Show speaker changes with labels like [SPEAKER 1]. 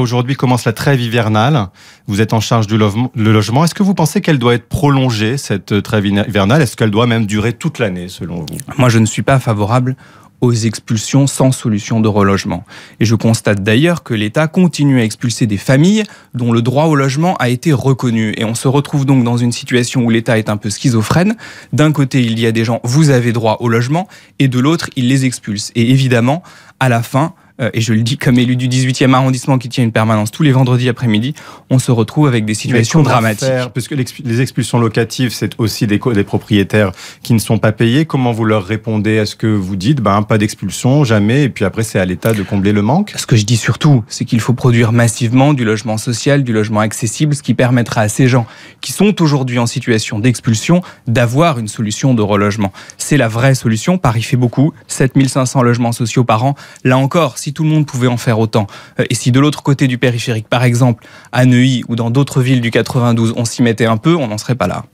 [SPEAKER 1] Aujourd'hui commence la trêve hivernale. Vous êtes en charge du logement. Est-ce que vous pensez qu'elle doit être
[SPEAKER 2] prolongée, cette euh, trêve hivernale Est-ce qu'elle doit même durer toute l'année, selon vous Moi, je ne suis pas favorable aux expulsions sans solution de relogement. Et je constate d'ailleurs que l'État continue à expulser des familles dont le droit au logement a été reconnu. Et on se retrouve donc dans une situation où l'État est un peu schizophrène. D'un côté, il y a des gens, vous avez droit au logement, et de l'autre, il les expulse. Et évidemment, à la fin, euh, et je le dis comme élu du 18e arrondissement qui tient une permanence tous les vendredis après-midi, on se retrouve avec des situations dramatiques.
[SPEAKER 1] parce que les expulsions locatives, c'est aussi des, des, propriétaires qui ne sont pas payés. Comment vous leur répondez à ce que vous dites,
[SPEAKER 2] ben, pas d'expulsion, jamais, et puis après, c'est à l'État de combler le manque Ce que je dis surtout, c'est qu'il faut produire massivement du logement social, du logement accessible, ce qui permettra à ces gens qui sont aujourd'hui en situation d'expulsion d'avoir une solution de relogement. C'est la vraie solution. Paris fait beaucoup, 7500 logements sociaux par an. Là encore, si tout le monde pouvait en faire autant, euh, et si de l'autre côté du périphérique, par exemple, à Neuilly ou dans d'autres villes du 92, on s'y mettait un peu, on n'en serait pas là.